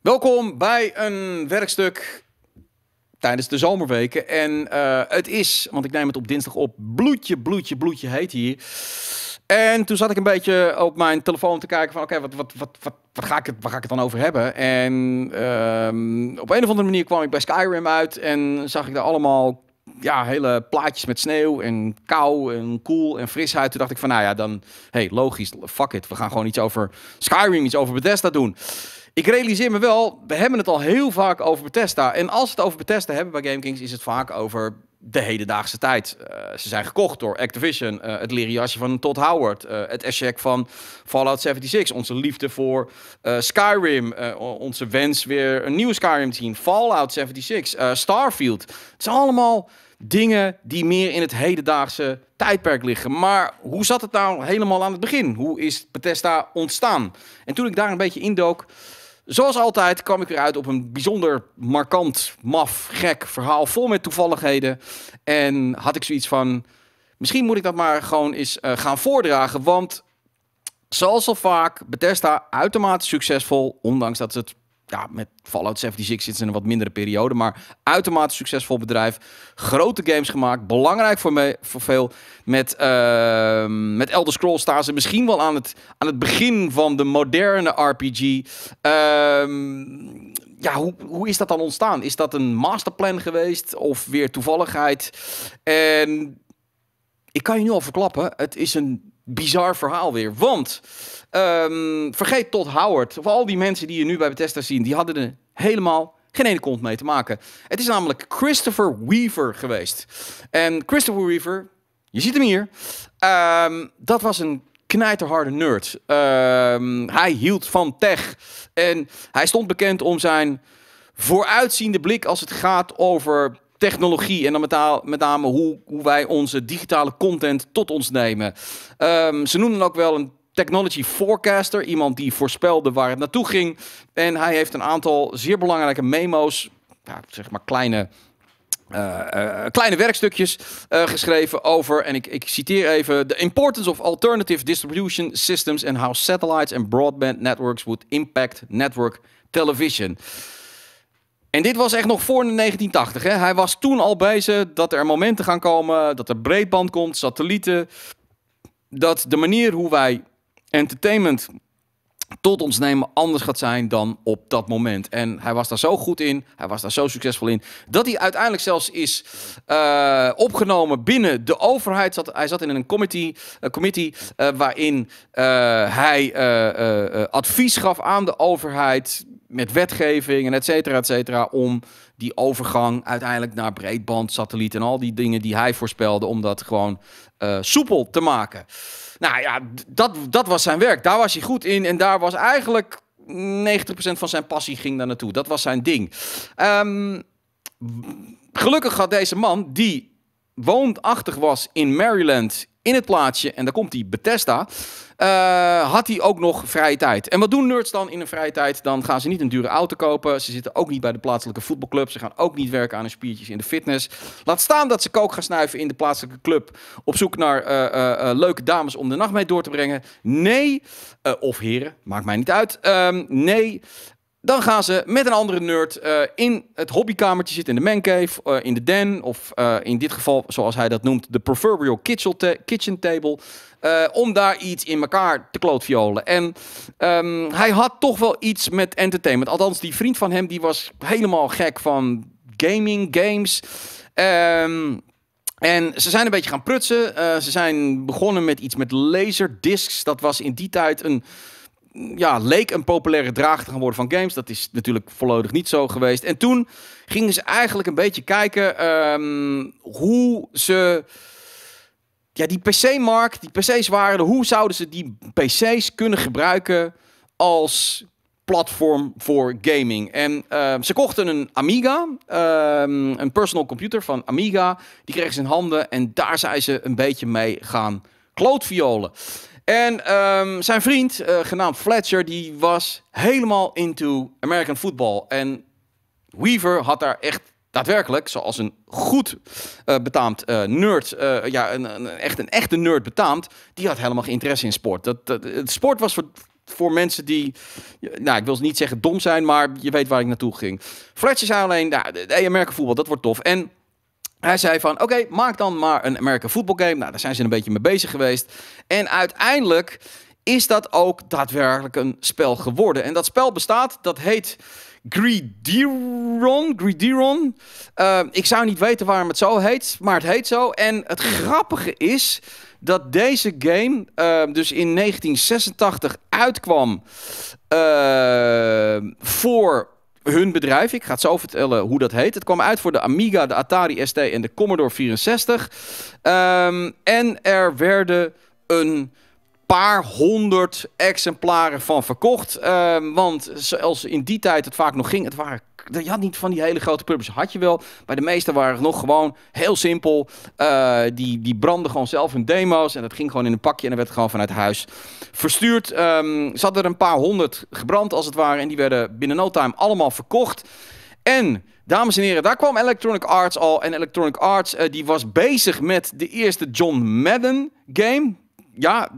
Welkom bij een werkstuk tijdens de zomerweken. En eh, het is, want ik neem het op dinsdag op, bloedje, bloedje, bloedje heet hier. En toen zat ik een beetje op mijn telefoon te kijken van... oké, wat, wat, wat, wat, ga ik het, waar ga ik het dan over hebben? En ehm, op een of andere manier kwam ik bij Skyrim uit... en zag ik daar allemaal ja, hele plaatjes met sneeuw en kou en koel en frisheid. Toen dacht ik van, nou ja, dan, hey, logisch, fuck it. We gaan gewoon iets over Skyrim, iets over Bethesda doen. Ik realiseer me wel, we hebben het al heel vaak over Bethesda. En als we het over Bethesda hebben bij GameKings, is het vaak over de hedendaagse tijd. Eh, ze zijn gekocht door Activision, eh, het leren van Todd Howard, uh, het eschec van Fallout 76, onze liefde voor Skyrim, onze wens weer een nieuwe Skyrim te zien, Fallout 76, Starfield. Het zijn allemaal dingen die meer in het hedendaagse tijdperk liggen. Maar hoe zat het nou helemaal aan het begin? Hoe is Bethesda ontstaan? En toen ik daar een beetje indook, Zoals altijd kwam ik weer uit op een bijzonder markant, maf, gek verhaal vol met toevalligheden. En had ik zoiets van, misschien moet ik dat maar gewoon eens eh, gaan voordragen. Want zoals al vaak, Bethesda uitermate succesvol, ondanks dat het ja, met Fallout 76 zit ze in een wat mindere periode. Maar uitermate succesvol bedrijf. Grote games gemaakt. Belangrijk voor, me, voor veel. Met, ehm, met Elder Scrolls staan ze misschien wel aan het, aan het begin van de moderne RPG. Ehm, ja, hoe, hoe is dat dan ontstaan? Is dat een masterplan geweest? Of weer toevalligheid? En ik kan je nu al verklappen. Het is een bizar verhaal weer. Want ehm, vergeet Todd Howard. Of al die mensen die je nu bij Bethesda zien, die hadden er helemaal geen ene kont mee te maken. Het is namelijk Christopher Weaver geweest. En Christopher Weaver, je ziet hem hier. Ehm, dat was een knijterharde nerd. Ehm, hij hield van tech. En hij stond bekend om zijn vooruitziende blik als het gaat over technologie en dan met, name hoe, hoe wij onze digitale content tot ons nemen. Um, ze noemden ook wel een technology forecaster, iemand die voorspelde waar het naartoe ging. En hij heeft een aantal zeer belangrijke memo's, ja, zeg maar kleine eh, eh, eh, kleine werkstukjes geschreven over, en ik, ik citeer even: The importance of alternative distribution systems and how satellites and broadband networks would impact network television. En dit was echt nog voor de 1980. Hè? Hij was toen al bezig dat er momenten gaan komen, dat er breedband komt, satellieten. Dat de manier hoe wij entertainment tot ons nemen anders gaat zijn dan op dat moment. En hij was daar zo goed in, hij was daar zo succesvol in, dat hij uiteindelijk zelfs is eh, opgenomen binnen de overheid. hij zat in een committee, eh, committee eh, waarin hij advies gaf aan de overheid met wetgeving en et cetera, et cetera, om die overgang uiteindelijk naar breedband, satelliet en al die dingen die hij voorspelde, om dat gewoon eh, soepel te maken. Nou ja, dat, dat was zijn werk. Daar was hij goed in en daar was eigenlijk 90% van zijn passie ging daar naartoe. Dat was zijn ding. Ehm, gelukkig had deze man, die woonachtig was in Maryland, in het plaatsje, en daar komt die Bethesda, eh, had hij ook nog vrije tijd. En wat doen nerds dan in hun vrije tijd? Dan gaan ze niet een dure auto kopen. Ze zitten ook niet bij de plaatselijke voetbalclub. Ze gaan ook niet werken aan hun spiertjes in de fitness. Laat staan dat ze kook gaan snuiven in de plaatselijke club. Op zoek naar eh, eh, leuke dames om de nacht mee door te brengen. Nee, of heren, maakt mij niet uit. Um, nee, dan gaan ze met een andere nerd eh, in het hobbykamertje zitten, in de mancave, uh, eh, in de den, of eh, in dit geval, zoals hij dat noemt, de proverbial kitchen table, om daar iets in elkaar te klootviolen. En ehm, hij had toch wel iets met entertainment. Althans, die vriend van hem, die was helemaal gek van gaming, games. Ehm, en ze zijn een beetje gaan prutsen. ze zijn begonnen met iets met laserdiscs. Dat was in die tijd een ja, leek een populaire draag te gaan worden van games. Dat is natuurlijk volledig niet zo geweest. En toen gingen ze eigenlijk een beetje kijken ehm, hoe ze. Ja, die PC-markt, die PC's waren Hoe zouden ze die PC's kunnen gebruiken als platform voor gaming. En ehm, ze kochten een Amiga, ehm, een personal computer van Amiga. Die kregen ze in handen en daar zijn ze een beetje mee gaan klootviolen. En ehm, zijn vriend, eh, genaamd Fletcher, die was helemaal into American football. En Weaver had daar echt daadwerkelijk, zoals een goed uh, betaamd eh, nerd, ja, een, een, echt een echte nerd betaamd, die had helemaal geen interesse in sport. Dat, het sport was voor, voor mensen die, nou, ik wil niet zeggen dom zijn, maar je weet waar ik naartoe ging. Fletcher zei alleen, ja, nou, American voetbal, dat wordt tof. En hij zei van, oké, maak dan maar een American Football Game. Nou, daar zijn ze een beetje mee bezig geweest. En uiteindelijk is dat ook daadwerkelijk een spel geworden. En dat spel bestaat, dat heet Gridiron. Greediron. Eh, ik zou niet weten waarom het zo heet, maar het heet zo. En het grappige is dat deze game eh, dus in 1986 uitkwam eh, voor hun bedrijf. Ik ga het zo vertellen hoe dat heet. Het kwam uit voor de Amiga, de Atari ST en de Commodore 64. Ehm, en er werden een paar honderd exemplaren van verkocht. Ehm, want zoals in die tijd het vaak nog ging, het waren je had niet van die hele grote pubs. Had je wel. Bij de meeste waren nog gewoon heel simpel. Eh, die, die brandden gewoon zelf hun demo's. En dat ging gewoon in een pakje. En dat werd gewoon vanuit huis verstuurd. Um, ehm, zat er een paar honderd gebrand als het ware. En die werden binnen no time allemaal verkocht. En Dames en heren, daar kwam Electronic Arts al. En Electronic Arts eh, die was bezig met de eerste John Madden game. Ja,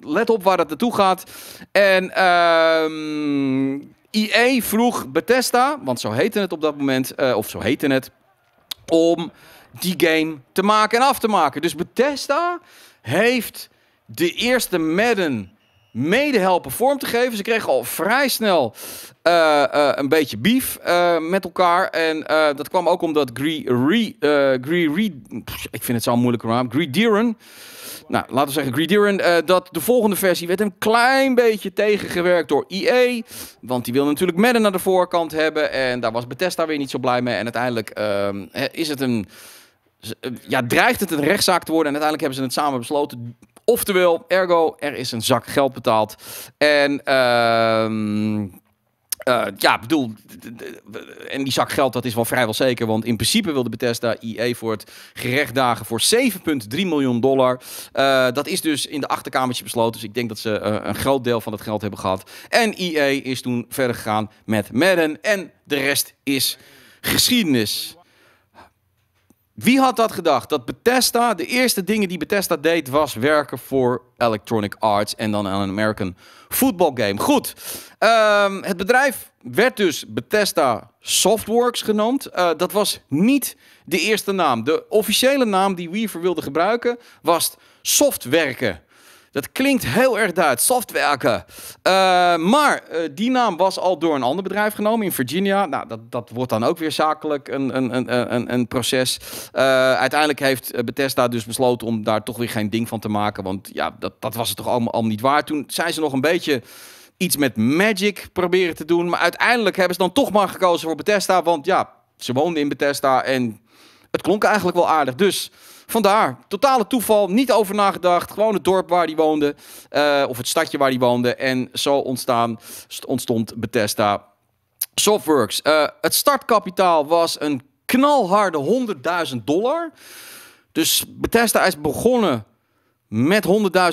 let op waar dat naartoe gaat. En uh, IE vroeg Bethesda, want zo heette het op dat moment, eh, of zo heette het, om die game te maken en af te maken. Dus Bethesda heeft de eerste Madden mede helpen vorm te geven. Ze kregen al vrij snel eh, eh, een beetje beef met elkaar. En dat kwam ook omdat Gree, Re, Gree ik vind het zo moeilijk naam, Gree Deeren, nou, laten we zeggen, Greed eh, dat de volgende versie werd een klein beetje tegengewerkt door EA. Want die wil natuurlijk Madden naar de voorkant hebben. En daar was Bethesda weer niet zo blij mee. En uiteindelijk ehm, is het een. Eh, ja, dreigt het een rechtszaak te worden. En uiteindelijk hebben ze het samen besloten. Oftewel, ergo, er is een zak geld betaald. En. Uh, uh, ja, bedoel, en die zak geld, dat is wel vrijwel zeker. Want in principe wilde Bethesda IE voor het gerecht dagen voor 7,3 miljoen dollar. Eh, dat is dus in de achterkamertje besloten. Dus ik denk dat ze eh, een groot deel van het geld hebben gehad. En IE is toen verder gegaan met Madden. En de rest is geschiedenis. Wie had dat gedacht? Dat Bethesda, de eerste dingen die Bethesda deed, was werken voor Electronic Arts en dan aan een American football game. Goed, ehm, het bedrijf werd dus Bethesda Softworks genoemd. Eh, dat was niet de eerste naam. De officiële naam die Weaver wilde gebruiken was Softwerken. Dat klinkt heel erg Duits. Softwerken. Eh, maar eh, die naam was al door een ander bedrijf genomen in Virginia. Nou, dat, dat wordt dan ook weer zakelijk een, een, een, een, een proces. Eh, uiteindelijk heeft Bethesda dus besloten om daar toch weer geen ding van te maken. Want ja, dat, dat was het toch allemaal, niet waar. Toen zijn ze nog een beetje iets met Magic proberen te doen. Maar uiteindelijk hebben ze dan toch maar gekozen voor Bethesda. Want ja, ze woonden in Bethesda en het klonk eigenlijk wel aardig. Dus Vandaar, totale toeval, niet over nagedacht. Gewoon het dorp waar hij woonde, eh, of het stadje waar hij woonde. En zo ontstaan, ontstond Bethesda Softworks. Eh, het startkapitaal was een knalharde 100.000 dollar. Dus Bethesda is begonnen met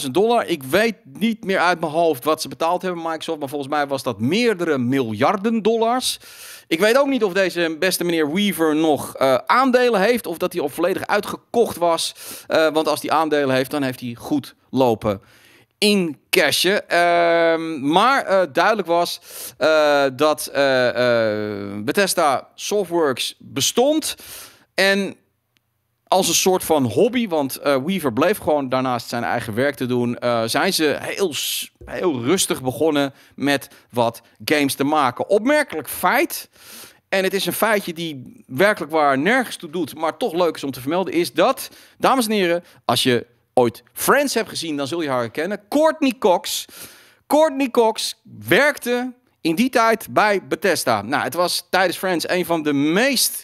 100.000 dollar. Ik weet niet meer uit mijn hoofd wat ze betaald hebben, Microsoft. Maar volgens mij was dat meerdere miljarden dollars. Ik weet ook niet of deze beste meneer Weaver nog eh, aandelen heeft. Of dat hij al volledig uitgekocht was. Eh, want als hij aandelen heeft, dan heeft hij goed lopen in cashen. Ehm, maar eh, duidelijk was dat Bethesda Softworks bestond. En als een soort van hobby, want eh, Weaver bleef gewoon daarnaast zijn eigen werk te doen, eh, zijn ze heel, heel rustig begonnen met wat games te maken. Opmerkelijk feit. En het is een feitje die werkelijk waar nergens toe doet, maar toch leuk is om te vermelden, is dat, dames en heren, als je ooit Friends hebt gezien, dan zul je haar herkennen. Courtney Cox. Courtney Cox werkte in die tijd bij Bethesda. Nou, het was tijdens Friends een van de meest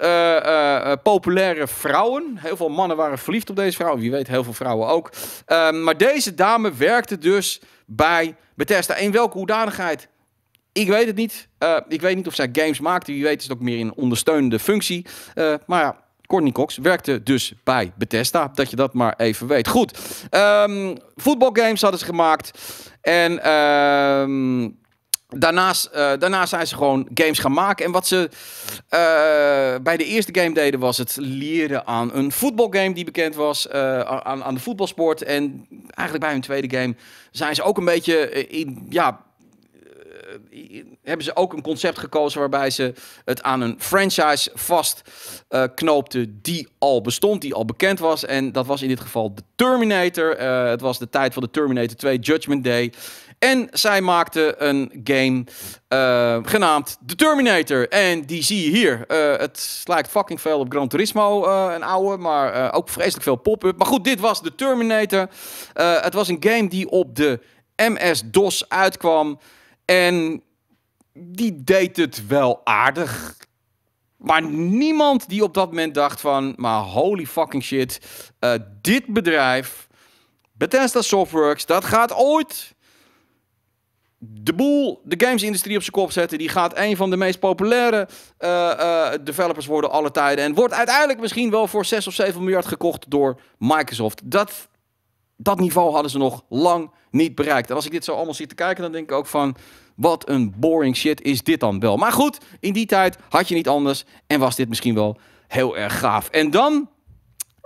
eh, eh, eh, populaire vrouwen. Heel veel mannen waren verliefd op deze vrouw. Wie weet, heel veel vrouwen ook. Ehm, maar deze dame werkte dus bij Bethesda. In welke hoedanigheid? Ik weet het niet. ik weet niet of zij games maakte. Wie weet is het ook meer in ondersteunende functie. maar ja, Courtney Cox werkte dus bij Bethesda. Dat je dat maar even weet. Goed. Ehm, voetbalgames hadden ze gemaakt. En... Um, eh, daarnaast, zijn ze gewoon games gaan maken. En wat ze eh, bij de eerste game deden, was het leren aan een voetbalgame die bekend was. Eh, aan, aan de voetbalsport. En eigenlijk bij hun tweede game zijn ze ook een beetje in, ja, hebben ze ook een concept gekozen waarbij ze het aan een franchise vastknoopten uh, die al bestond, die al bekend was. En dat was in dit geval de Terminator. het was de tijd van de Terminator 2 Judgment Day. En zij maakte een game eh, genaamd The Terminator. En die zie je hier. Eh, het lijkt fucking veel op Gran Turismo, eh, een oude, maar ook vreselijk veel pop-up. Maar goed, dit was The Terminator. het was een game die op de MS-DOS uitkwam. En die deed het wel aardig. Maar niemand die op dat moment dacht van... maar holy fucking shit, dit bedrijf... Bethesda Softworks, dat gaat ooit de boel, de gamesindustrie op zijn kop zetten. Die gaat een van de meest populaire eh, eh, developers worden alle tijden. En wordt uiteindelijk misschien wel voor 6 of 7 miljard gekocht door Microsoft. Dat, dat niveau hadden ze nog lang niet bereikt. En als ik dit zo allemaal zie te kijken, dan denk ik ook van... Wat een boring shit is dit dan wel. Maar goed, in die tijd had je niet anders. En was dit misschien wel heel erg gaaf. En dan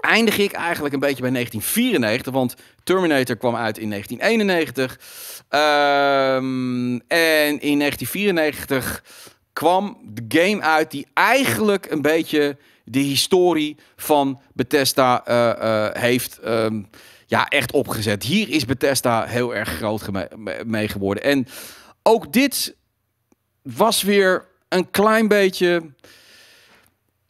eindig ik eigenlijk een beetje bij 1994, want Terminator kwam uit in 1991. Ehm, en in 1994 kwam de game uit die eigenlijk een beetje de historie van Bethesda eh, eh, heeft ehm, ja, echt opgezet. Hier is Bethesda heel erg groot mee geworden. En ook dit was weer een klein beetje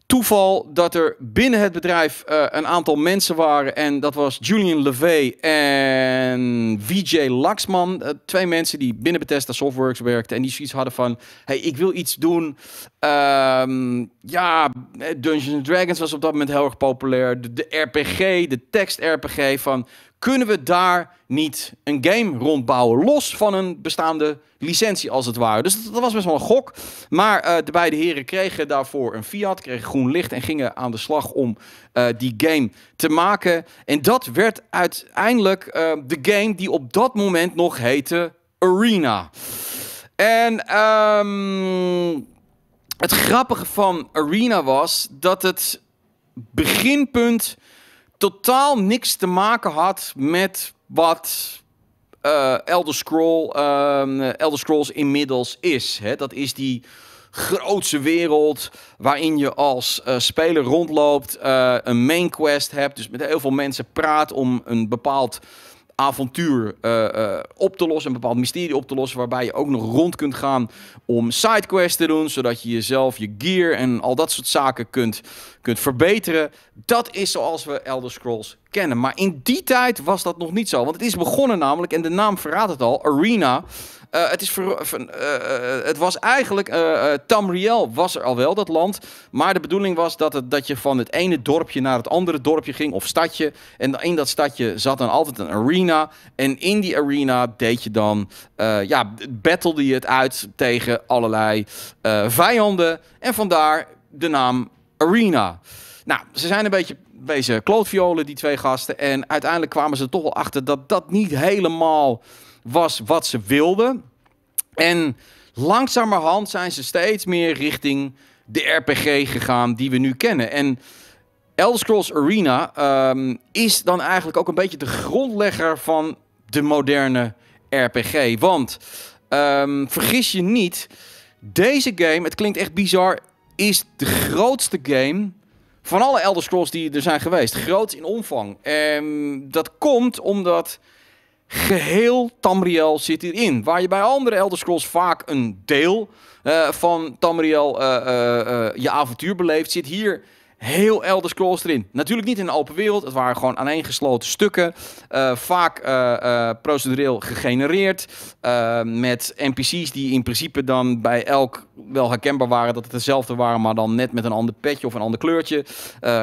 toeval dat er binnen het bedrijf eh, een aantal mensen waren. En dat was Julian LeVay en VJ Laxman. Eh, twee mensen die binnen Bethesda Softworks werkten. En die zoiets hadden van, hey, ik wil iets doen. Ehm, ja, eh, Dungeons Dragons was op dat moment heel erg populair. De, de RPG, de tekst-RPG van... Kunnen we daar niet een game rondbouwen, los van een bestaande licentie als het ware? Dus dat was best wel een gok. Maar eh, de beide heren kregen daarvoor een fiat, kregen groen licht en gingen aan de slag om eh, die game te maken. En dat werd uiteindelijk eh, de game die op dat moment nog heette Arena. En ehm, het grappige van Arena was dat het beginpunt totaal niks te maken had met wat eh, Elder, Scroll, ehm, Elder Scrolls inmiddels is. Hè? Dat is die grootse wereld waarin je als eh, speler rondloopt, eh, een main quest hebt, dus met heel veel mensen praat om een bepaald avontuur eh, eh, op te lossen, een bepaald mysterie op te lossen, waarbij je ook nog rond kunt gaan om sidequests te doen, zodat je jezelf, je gear en al dat soort zaken kunt, kunt verbeteren. Dat is zoals we Elder Scrolls kennen. Maar in die tijd was dat nog niet zo, want het is begonnen namelijk, en de naam verraadt het al, Arena eh, het, is eh, eh, het was eigenlijk, Tamriel was er al wel, dat land. Maar de bedoeling was dat, het, dat je van het ene dorpje naar het andere dorpje ging, of stadje. En in dat stadje zat dan altijd een arena. En in die arena deed je dan, ja, battelde je het uit tegen allerlei vijanden. En vandaar de naam Arena. Nou, ze zijn een beetje bezig klootviolen, die twee gasten. En uiteindelijk kwamen ze toch wel achter dat dat niet helemaal was wat ze wilden. En langzamerhand zijn ze steeds meer richting de RPG gegaan die we nu kennen. En Elder Scrolls Arena ehm, is dan eigenlijk ook een beetje de grondlegger van de moderne RPG. Want um, vergis je niet, deze game, het klinkt echt bizar, is de grootste game van alle Elder Scrolls die er zijn geweest. Groot in omvang. Um, dat komt omdat Geheel Tamriel zit hierin. Waar je bij andere Elder Scrolls vaak een deel eh, van Tamriel eh, eh, je avontuur beleeft, zit hier heel Elder Scrolls erin. Natuurlijk niet in de open wereld. Het waren gewoon aaneengesloten stukken. Eh, vaak eh, eh, procedureel gegenereerd. met NPC's die in principe dan bij elk wel herkenbaar waren. Dat het dezelfde waren, maar dan net met een ander petje of een ander kleurtje.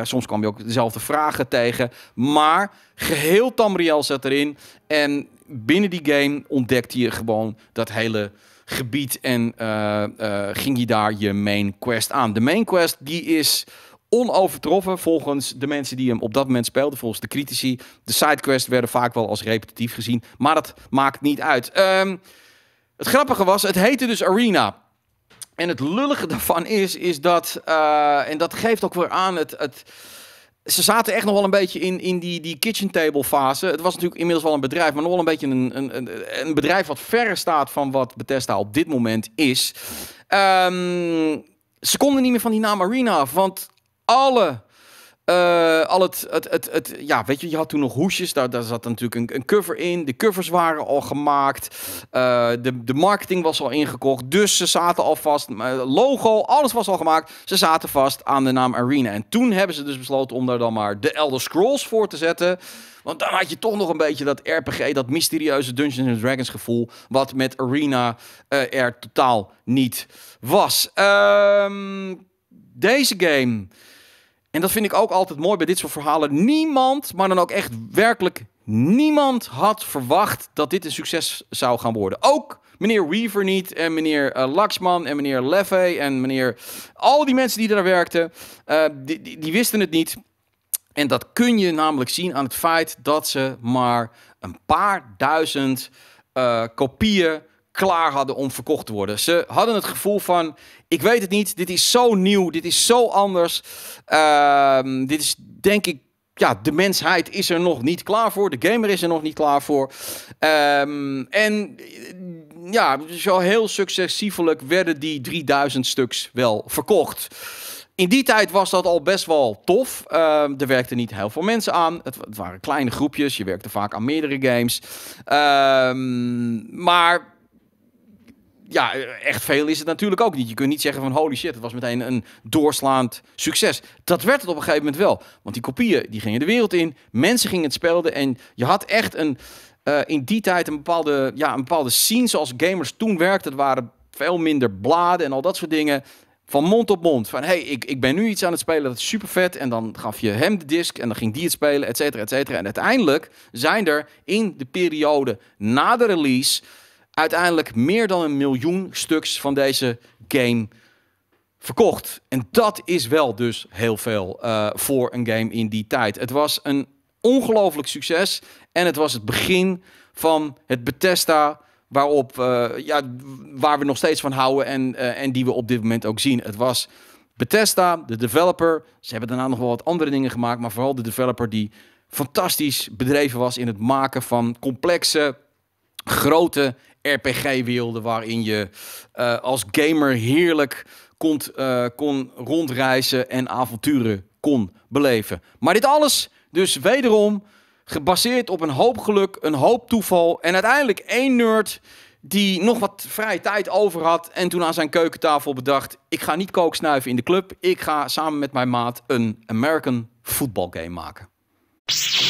soms kwam je ook dezelfde vragen tegen. Maar geheel Tamriel zat erin. En binnen die game ontdekte je gewoon dat hele gebied. En ging je daar je main quest aan. De main quest die is onovertroffen volgens de mensen die hem op dat moment speelden, volgens de critici. De sidequests werden vaak wel als repetitief gezien, maar dat maakt niet uit. Ehm, het grappige was, het heette dus Arena. En het lullige daarvan is, is dat, eh, en dat geeft ook weer aan het, het ze zaten echt nog wel een beetje in, in die, die kitchen table fase. Het was natuurlijk inmiddels wel een bedrijf, maar nog wel een beetje een, een, een bedrijf wat verre staat van wat Bethesda op dit moment is. Ehm, ze konden niet meer van die naam Arena, want alle eh, al het, het, het, ja, weet je, je had toen nog hoesjes, daar, zat natuurlijk een, een cover in. De covers waren al gemaakt, eh, de, de marketing was al ingekocht, dus ze zaten al vast. Eh, logo, alles was al gemaakt, ze zaten vast aan de naam Arena. En toen hebben ze dus besloten om daar dan maar de Elder Scrolls voor te zetten. Want dan had je toch nog een beetje dat RPG, dat mysterieuze Dungeons Dragons gevoel, wat met Arena er totaal niet was. Ehm, deze game. En dat vind ik ook altijd mooi bij dit soort verhalen. Niemand, maar dan ook echt werkelijk niemand had verwacht dat dit een succes zou gaan worden. Ook meneer Weaver niet en meneer eh, Laxman en meneer Levey en meneer... Al die mensen die daar werkten, eh, die, die, wisten het niet. En dat kun je namelijk zien aan het feit dat ze maar een paar duizend eh, kopieën klaar hadden om verkocht te worden. Ze hadden het gevoel van, ik weet het niet, dit is zo nieuw, dit is zo anders. Ehm, dit is denk ik, ja, de mensheid is er nog niet klaar voor, de gamer is er nog niet klaar voor. Ehm, en ja, zo heel successievelijk werden die 3000 stuks wel verkocht. In die tijd was dat al best wel tof. Ehm, er werkten niet heel veel mensen aan. Het, waren kleine groepjes. Je werkte vaak aan meerdere games. maar ja, eh, echt veel is het natuurlijk ook niet. Je kunt niet zeggen van holy shit, het was meteen een doorslaand succes. Dat werd het op een gegeven moment wel. Want die kopieën, die gingen de wereld in. Mensen gingen het spelden. En je had echt een, eh, in die tijd een bepaalde, ja, een bepaalde scene zoals gamers toen werkte. Het waren veel minder bladen en al dat soort dingen. Van mond op mond. Van hey, ik, ik ben nu iets aan het spelen dat is super vet. En dan gaf je hem de disc en dan ging die het spelen, et cetera, et cetera. En uiteindelijk zijn er in de periode na de release uiteindelijk meer dan een miljoen stuks van deze game verkocht. En dat is wel dus heel veel eh, voor een game in die tijd. Het was een ongelooflijk succes en het was het begin van het Bethesda waarop, eh, ja, waar we nog steeds van houden en, eh, en die we op dit moment ook zien. Het was Bethesda, de developer. Ze hebben daarna nog wel wat andere dingen gemaakt, maar vooral de developer die fantastisch bedreven was in het maken van complexe, grote RPG-werelden waarin je eh, als gamer heerlijk kon, eh, kon rondreizen en avonturen kon beleven. Maar dit alles dus wederom gebaseerd op een hoop geluk, een hoop toeval en uiteindelijk één nerd die nog wat vrije tijd over had en toen aan zijn keukentafel bedacht: ik ga niet kooksnuiven snuiven in de club, ik ga samen met mijn maat een American football game maken.